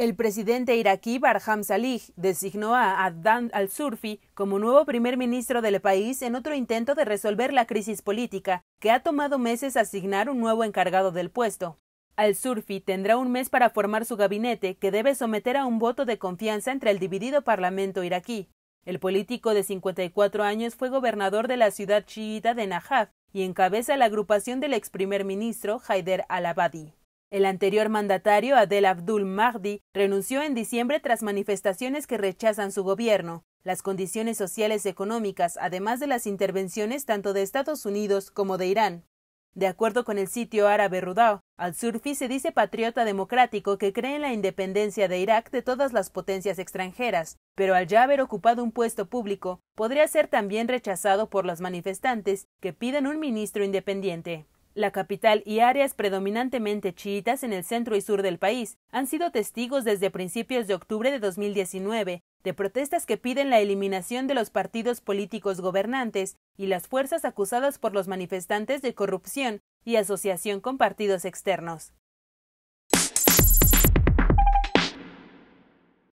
El presidente iraquí Barham Salih designó a Adnan al-Surfi como nuevo primer ministro del país en otro intento de resolver la crisis política, que ha tomado meses asignar un nuevo encargado del puesto. Al-Surfi tendrá un mes para formar su gabinete, que debe someter a un voto de confianza entre el dividido parlamento iraquí. El político de 54 años fue gobernador de la ciudad chiita de Najaf y encabeza la agrupación del ex primer ministro Haider al-Abadi. El anterior mandatario, Adel Abdul Mahdi, renunció en diciembre tras manifestaciones que rechazan su gobierno. Las condiciones sociales y económicas, además de las intervenciones tanto de Estados Unidos como de Irán. De acuerdo con el sitio árabe Rudao, al-Surfi se dice patriota democrático que cree en la independencia de Irak de todas las potencias extranjeras, pero al ya haber ocupado un puesto público, podría ser también rechazado por los manifestantes que piden un ministro independiente. La capital y áreas predominantemente chiitas en el centro y sur del país han sido testigos desde principios de octubre de 2019 de protestas que piden la eliminación de los partidos políticos gobernantes y las fuerzas acusadas por los manifestantes de corrupción y asociación con partidos externos.